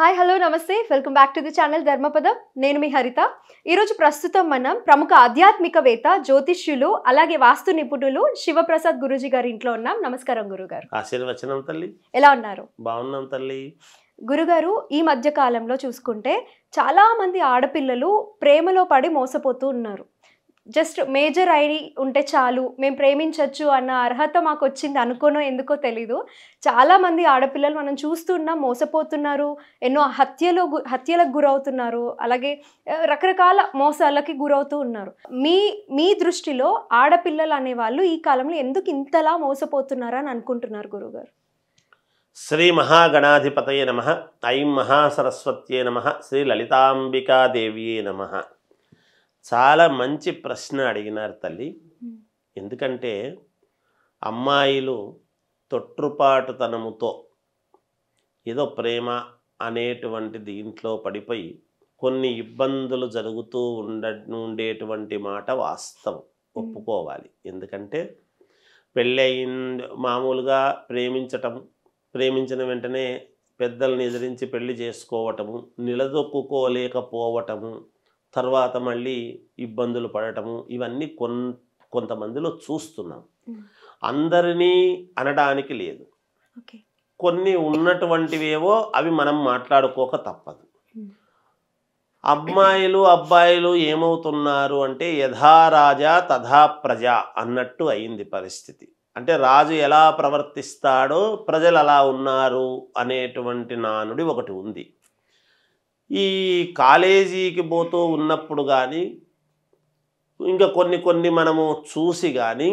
hi hello నమస్తే welcome back to the channel Dharmapadam నేను మీ హరిత ఈరోజు ప్రస్తుతం మనం ప్రముఖ ఆధ్యాత్మికవేత్త జ్యోతిష్యులు అలాగే వాస్తు నిపుణులు శివప్రసాద్ గురుజీ గారి ఇంట్లో ఉన్నాం నమస్కారం గురుగారు ఆశీర్వచనం తల్లి ఎలా ఉన్నారు బాగున్నాం తల్లి గురుగారు ఈ మధ్య కాలంలో చూసుకుంటే చాలామంది ఆడపిల్లలు ప్రేమలో పడి మోసపోతూ ఉన్నారు జస్ట్ మేజర్ ఐడి ఉంటే చాలు మేము ప్రేమించవచ్చు అన్న అర్హత మాకు వచ్చింది అనుకోనో ఎందుకో తెలీదు చాలామంది ఆడపిల్లలు మనం చూస్తున్నా మోసపోతున్నారు ఎన్నో హత్యలు హత్యలకు గురవుతున్నారు అలాగే రకరకాల మోసాలకి గురవుతూ ఉన్నారు మీ మీ దృష్టిలో ఆడపిల్లలు అనేవాళ్ళు ఈ కాలంలో ఎందుకు ఇంతలా మోసపోతున్నారని అనుకుంటున్నారు గురుగారు శ్రీ మహాగణాధిపతయ నమ ఐం మహాసరస్వత్యే నమ శ్రీ లలితాంబికాదేవ్యే నమ చాలా మంచి ప్రశ్న అడిగినారు తల్లి ఎందుకంటే అమ్మాయిలు తొట్టుపాటుతనముతో ఏదో ప్రేమ అనేటువంటి దీంట్లో పడిపోయి కొన్ని ఇబ్బందులు జరుగుతూ ఉండ ఉండేటువంటి మాట వాస్తవం ఒప్పుకోవాలి ఎందుకంటే పెళ్ళయిన మామూలుగా ప్రేమించటం ప్రేమించిన వెంటనే పెద్దల్ని ఎదిరించి పెళ్లి చేసుకోవటము నిలదొక్కుకోలేకపోవటము తర్వాత మళ్ళీ ఇబ్బందులు పడటము ఇవన్నీ కొన్ కొంతమందిలో చూస్తున్నాం అందరినీ అనడానికి లేదు కొన్ని ఉన్నటువంటివేవో అవి మనం మాట్లాడుకోక తప్పదు అమ్మాయిలు అబ్బాయిలు ఏమవుతున్నారు అంటే యథారాజా తథా ప్రజ అన్నట్టు అయింది పరిస్థితి అంటే రాజు ఎలా ప్రవర్తిస్తాడో ప్రజలు అలా ఉన్నారు అనేటువంటి నానుడి ఒకటి ఉంది ఈ కాలేజీకి పోతూ ఉన్నప్పుడు కానీ ఇంకా కొన్ని కొన్ని మనము చూసి కానీ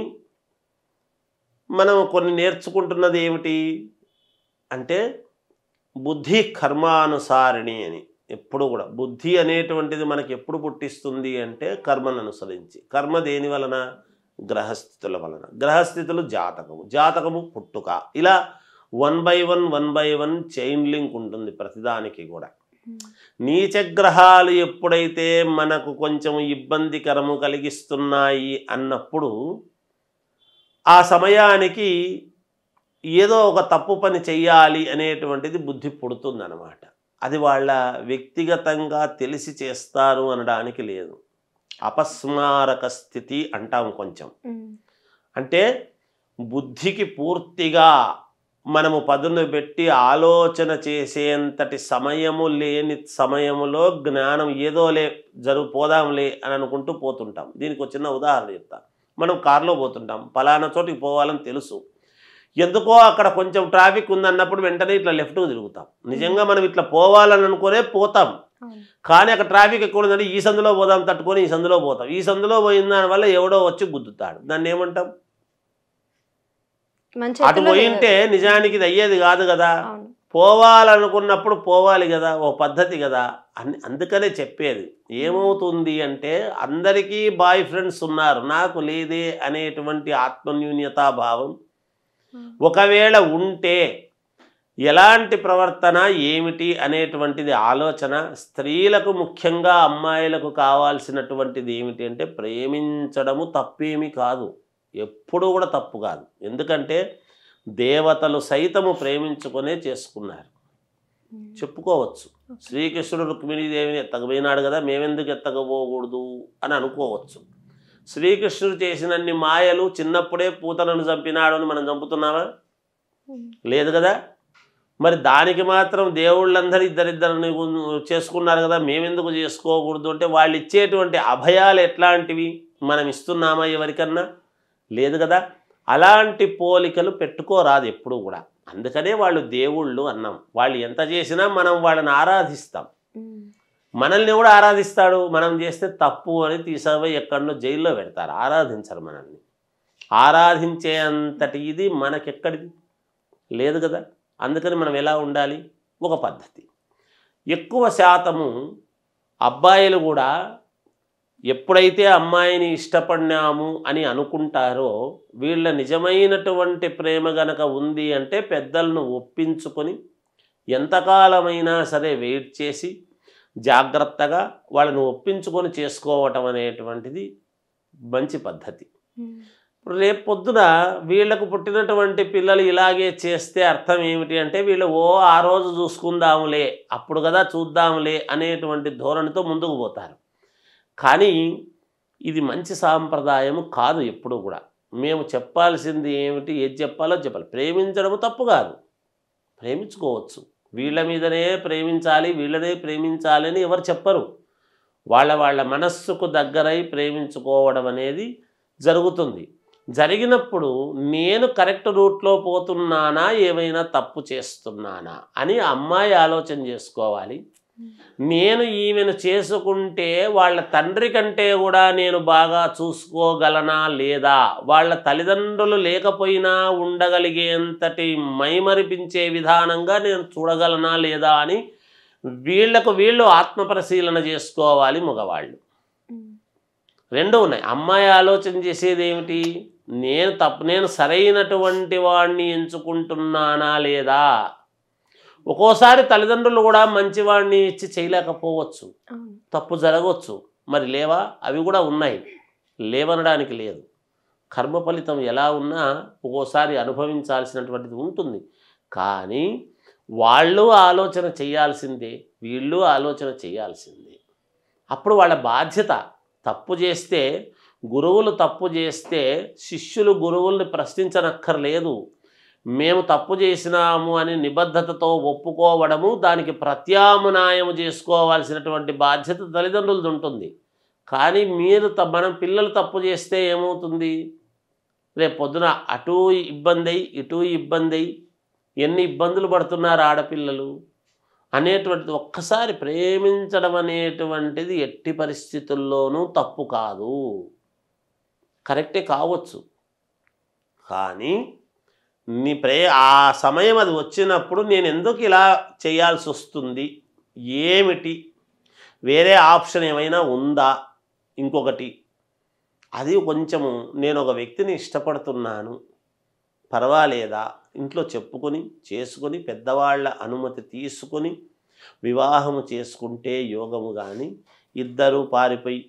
మనం కొన్ని నేర్చుకుంటున్నది ఏమిటి అంటే బుద్ధి కర్మానుసారిణి అని ఎప్పుడు కూడా బుద్ధి అనేటువంటిది మనకి ఎప్పుడు పుట్టిస్తుంది అంటే కర్మను అనుసరించి కర్మ దేని వలన గ్రహస్థితుల వలన గ్రహస్థితులు జాతకము జాతకము పుట్టుక ఇలా one by one one by one chain link ఉంటుంది ప్రతిదానికి కూడా నీచగ్రహాలు ఎప్పుడైతే మనకు కొంచెం ఇబ్బందికరము కలిగిస్తున్నాయి అన్నప్పుడు ఆ సమయానికి ఏదో ఒక తప్పు పని చెయ్యాలి అనేటువంటిది బుద్ధి పుడుతుందన్నమాట అది వాళ్ళ వ్యక్తిగతంగా తెలిసి చేస్తారు అనడానికి లేదు అపస్మారక స్థితి అంటాం కొంచెం అంటే బుద్ధికి పూర్తిగా మనము పదును పెట్టి ఆలోచన చేసేంతటి సమయము లేని సమయములో జ్ఞానం ఏదో లే పోదాంలే అని అనుకుంటూ పోతుంటాం దీనికి ఒక చిన్న ఉదాహరణ చెప్తాను మనం కారులో పోతుంటాం పలానా చోటికి పోవాలని తెలుసు ఎందుకో అక్కడ కొంచెం ట్రాఫిక్ ఉందన్నప్పుడు వెంటనే ఇట్లా లెఫ్ట్కు తిరుగుతాం నిజంగా మనం ఇట్లా పోవాలని అనుకునే పోతాం కానీ అక్కడ ట్రాఫిక్ ఎక్కువ ఉందంటే ఈ సందులో పోదాం తట్టుకొని ఈ సందులో పోతాం ఈ సందులో పోయిన దానివల్ల ఎవడో వచ్చి గుద్దుతాడు దాన్ని ఏమంటాం అటు పోయింటే నిజానికి ఇది అయ్యేది కాదు కదా పోవాలనుకున్నప్పుడు పోవాలి కదా ఓ పద్ధతి కదా అని అందుకనే చెప్పేది ఏమవుతుంది అంటే అందరికీ బాయ్ ఫ్రెండ్స్ ఉన్నారు నాకు లేదే అనేటువంటి ఆత్మన్యూన్యతా భావం ఒకవేళ ఉంటే ఎలాంటి ప్రవర్తన ఏమిటి అనేటువంటిది ఆలోచన స్త్రీలకు ముఖ్యంగా అమ్మాయిలకు కావాల్సినటువంటిది ఏమిటి అంటే ప్రేమించడము తప్పేమీ కాదు ఎప్పుడూ కూడా తప్పు కాదు ఎందుకంటే దేవతలు సైతము ప్రేమించుకునే చేసుకున్నారు చెప్పుకోవచ్చు శ్రీకృష్ణుడు రుక్మిణీదేవిని ఎత్తకపోయినాడు కదా మేమెందుకు ఎత్తకపోకూడదు అని అనుకోవచ్చు శ్రీకృష్ణుడు చేసినన్ని మాయలు చిన్నప్పుడే పూతలను చంపినాడు అని మనం చంపుతున్నామా లేదు కదా మరి దానికి మాత్రం దేవుళ్ళందరూ ఇద్దరిద్దరిని చేసుకున్నారు కదా మేమెందుకు చేసుకోకూడదు అంటే వాళ్ళు ఇచ్చేటువంటి అభయాలు ఎట్లాంటివి మనం ఇస్తున్నామా ఎవరికన్నా లేదు కదా అలాంటి పోలికలు పెట్టుకోరాదు ఎప్పుడూ కూడా అందుకనే వాళ్ళు దేవుళ్ళు అన్నాం వాళ్ళు ఎంత చేసినా మనం వాళ్ళని ఆరాధిస్తాం మనల్ని కూడా ఆరాధిస్తాడు మనం చేస్తే తప్పు అని తీసుకుపోయి ఎక్కడో జైల్లో పెడతారు ఆరాధించరు మనల్ని ఆరాధించే అంతటి ఇది మనకెక్కడిది లేదు కదా అందుకని మనం ఎలా ఉండాలి ఒక పద్ధతి ఎక్కువ శాతము అబ్బాయిలు కూడా ఎప్పుడైతే అమ్మాయిని ఇష్టపడినాము అని అనుకుంటారో వీళ్ళ నిజమైనటువంటి ప్రేమ గనక ఉంది అంటే పెద్దలను ఒప్పించుకొని ఎంతకాలమైనా సరే వెయిట్ చేసి జాగ్రత్తగా వాళ్ళని ఒప్పించుకొని చేసుకోవటం అనేటువంటిది మంచి పద్ధతి ఇప్పుడు రేపు పొద్దున వీళ్లకు పుట్టినటువంటి పిల్లలు ఇలాగే చేస్తే అర్థం ఏమిటి అంటే వీళ్ళు ఓ ఆ రోజు చూసుకుందాములే అప్పుడు కదా చూద్దాములే అనేటువంటి ధోరణితో ముందుకు పోతారు కానీ ఇది మంచి సాంప్రదాయం కాదు ఎప్పుడూ కూడా మేము చెప్పాల్సింది ఏమిటి ఏది చెప్పాలో చెప్పాలి ప్రేమించడము తప్పు కాదు ప్రేమించుకోవచ్చు వీళ్ళ మీదనే ప్రేమించాలి వీళ్ళనే ప్రేమించాలి అని ఎవరు చెప్పరు వాళ్ళ వాళ్ళ మనస్సుకు దగ్గరై ప్రేమించుకోవడం అనేది జరుగుతుంది జరిగినప్పుడు నేను కరెక్ట్ రూట్లో పోతున్నానా ఏమైనా తప్పు చేస్తున్నానా అని అమ్మాయి ఆలోచన చేసుకోవాలి నేను ఈమెను చేసుకుంటే వాళ్ళ తండ్రి కంటే కూడా నేను బాగా చూసుకోగలనా లేదా వాళ్ళ తల్లిదండ్రులు లేకపోయినా ఉండగలిగేంతటి మైమరిపించే విధానంగా నేను చూడగలనా లేదా అని వీళ్లకు వీళ్ళు ఆత్మపరిశీలన చేసుకోవాలి మగవాళ్ళు రెండు ఉన్నాయి అమ్మాయి ఆలోచన చేసేది ఏమిటి నేను తప్పు నేను సరైనటువంటి వాడిని ఎంచుకుంటున్నానా లేదా ఒక్కోసారి తల్లిదండ్రులు కూడా మంచివాడిని ఇచ్చి చేయలేకపోవచ్చు తప్పు జరగవచ్చు మరి లేవా అవి కూడా ఉన్నాయి లేవనడానికి లేదు కర్మ ఫలితం ఎలా ఉన్నా ఒక్కోసారి అనుభవించాల్సినటువంటిది ఉంటుంది కానీ వాళ్ళు ఆలోచన చేయాల్సిందే వీళ్ళు ఆలోచన చేయాల్సిందే అప్పుడు వాళ్ళ బాధ్యత తప్పు చేస్తే గురువులు తప్పు చేస్తే శిష్యులు గురువుల్ని ప్రశ్నించనక్కర్లేదు మేము తప్పు చేసినాము అని నిబద్ధతతో ఒప్పుకోవడము దానికి ప్రత్యామ్నాయం చేసుకోవాల్సినటువంటి బాధ్యత తల్లిదండ్రులది ఉంటుంది కానీ మీరు మనం పిల్లలు తప్పు చేస్తే ఏమవుతుంది రేపు పొద్దున అటు ఇబ్బంది అయి ఇటు ఇబ్బంది అయి ఎన్ని ఇబ్బందులు పడుతున్నారు ఆడపిల్లలు అనేటువంటిది ఒక్కసారి ప్రేమించడం అనేటువంటిది ఎట్టి పరిస్థితుల్లోనూ తప్పు కాదు కరెక్టే కావచ్చు కానీ నీ ప్రే ఆ సమయం అది వచ్చినప్పుడు నేను ఎందుకు ఇలా చేయాల్సి వస్తుంది ఏమిటి వేరే ఆప్షన్ ఏమైనా ఉందా ఇంకొకటి అది కొంచెము నేను ఒక వ్యక్తిని ఇష్టపడుతున్నాను పర్వాలేదా ఇంట్లో చెప్పుకొని చేసుకొని పెద్దవాళ్ళ అనుమతి తీసుకొని వివాహము చేసుకుంటే యోగము కానీ ఇద్దరు పారిపోయి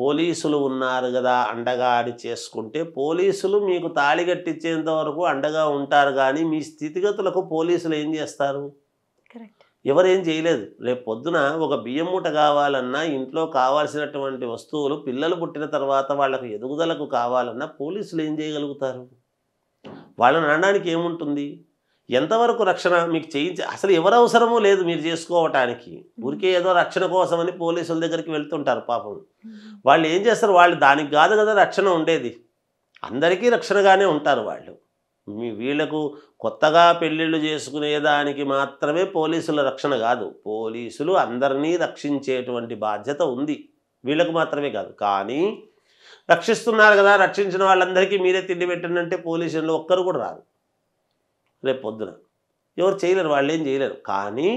పోలీసులు ఉన్నారు కదా అండగా ఆడి చేసుకుంటే పోలీసులు మీకు తాళి కట్టించేంత వరకు అండగా ఉంటారు కానీ మీ స్థితిగతులకు పోలీసులు ఏం చేస్తారు ఎవరేం చేయలేదు రేపు పొద్దున ఒక బియ్యం మూట కావాలన్నా ఇంట్లో కావాల్సినటువంటి వస్తువులు పిల్లలు పుట్టిన తర్వాత వాళ్ళకు ఎదుగుదలకు కావాలన్నా పోలీసులు ఏం చేయగలుగుతారు వాళ్ళని అనడానికి ఏముంటుంది ఎంతవరకు రక్షణ మీకు చేయించి అసలు ఎవరు అవసరమూ లేదు మీరు చేసుకోవటానికి ఊరికే ఏదో రక్షణ కోసం అని పోలీసుల దగ్గరికి వెళ్తుంటారు పాపం వాళ్ళు ఏం చేస్తారు వాళ్ళు దానికి కాదు కదా రక్షణ ఉండేది అందరికీ రక్షణగానే ఉంటారు వాళ్ళు మీ వీళ్లకు కొత్తగా పెళ్ళిళ్ళు చేసుకునేదానికి మాత్రమే పోలీసుల రక్షణ కాదు పోలీసులు అందరినీ రక్షించేటువంటి బాధ్యత ఉంది వీళ్ళకు మాత్రమే కాదు కానీ రక్షిస్తున్నారు కదా రక్షించిన వాళ్ళందరికీ మీరే తిండి పెట్టినంటే పోలీసులు ఒక్కరు కూడా రాదు రేపు పొద్దున ఎవరు చేయలేరు వాళ్ళు ఏం చేయలేరు కానీ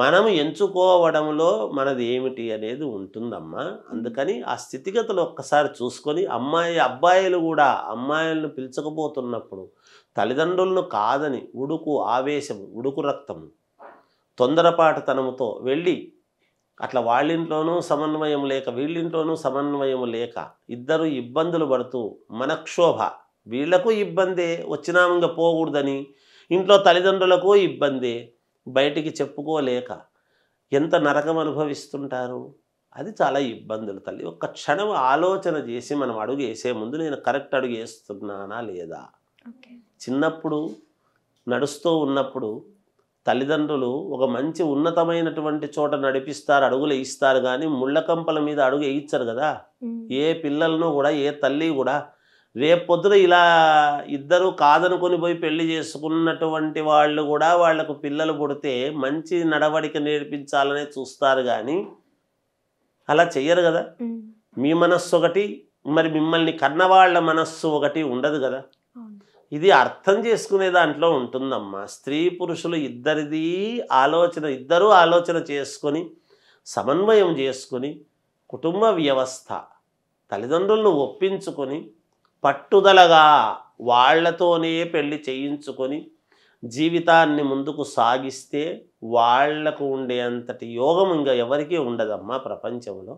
మనం ఎంచుకోవడంలో మనది ఏమిటి అనేది ఉంటుందమ్మా అందుకని ఆ స్థితిగతులు ఒక్కసారి చూసుకొని అమ్మాయి అబ్బాయిలు కూడా అమ్మాయిలను పిలుచకపోతున్నప్పుడు తల్లిదండ్రులను కాదని ఉడుకు ఆవేశం ఉడుకు రక్తము తొందరపాటుతనముతో వెళ్ళి అట్లా వాళ్ళింట్లోనూ సమన్వయం లేక వీళ్ళింట్లోనూ సమన్వయం లేక ఇద్దరు ఇబ్బందులు పడుతూ మనక్షోభ వీళ్లకు ఇబ్బందే వచ్చినామంగా పోకూడదని ఇంట్లో తల్లిదండ్రులకు ఇబ్బందే బయటికి చెప్పుకోలేక ఎంత నరకం అనుభవిస్తుంటారు అది చాలా ఇబ్బందులు తల్లి ఒక్క క్షణం ఆలోచన చేసి మనం అడుగు వేసే ముందు నేను కరెక్ట్ అడుగు వేస్తున్నానా లేదా చిన్నప్పుడు నడుస్తూ ఉన్నప్పుడు తల్లిదండ్రులు ఒక మంచి ఉన్నతమైనటువంటి చోట నడిపిస్తారు అడుగులు ఇస్తారు కానీ ముళ్ళకంపల మీద అడుగు వేయించరు కదా ఏ పిల్లలను కూడా ఏ తల్లి కూడా రేపొద్దున ఇలా ఇద్దరు కాదనుకొని పోయి పెళ్లి చేసుకున్నటువంటి వాళ్ళు కూడా వాళ్లకు పిల్లలు పుడితే మంచి నడవడిక నేర్పించాలనే చూస్తారు కానీ అలా చెయ్యరు కదా మీ మనస్సు ఒకటి మరి మిమ్మల్ని కన్నవాళ్ల మనస్సు ఒకటి ఉండదు కదా ఇది అర్థం చేసుకునే దాంట్లో ఉంటుందమ్మా స్త్రీ పురుషులు ఇద్దరిది ఆలోచన ఇద్దరూ ఆలోచన చేసుకొని సమన్వయం చేసుకొని కుటుంబ వ్యవస్థ తల్లిదండ్రులను ఒప్పించుకొని పట్టుదలగా వాళ్లతోనే పెళ్లి చేయించుకొని జీవితాన్ని ముందుకు సాగిస్తే వాళ్లకు ఉండేంతటి యోగం ఇంకా ఎవరికీ ఉండదమ్మా ప్రపంచంలో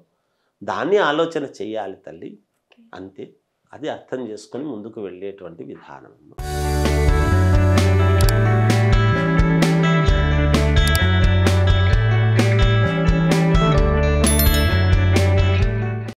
దాన్ని ఆలోచన చేయాలి తల్లి అంతే అది అర్థం చేసుకొని ముందుకు వెళ్ళేటువంటి విధానం అమ్మా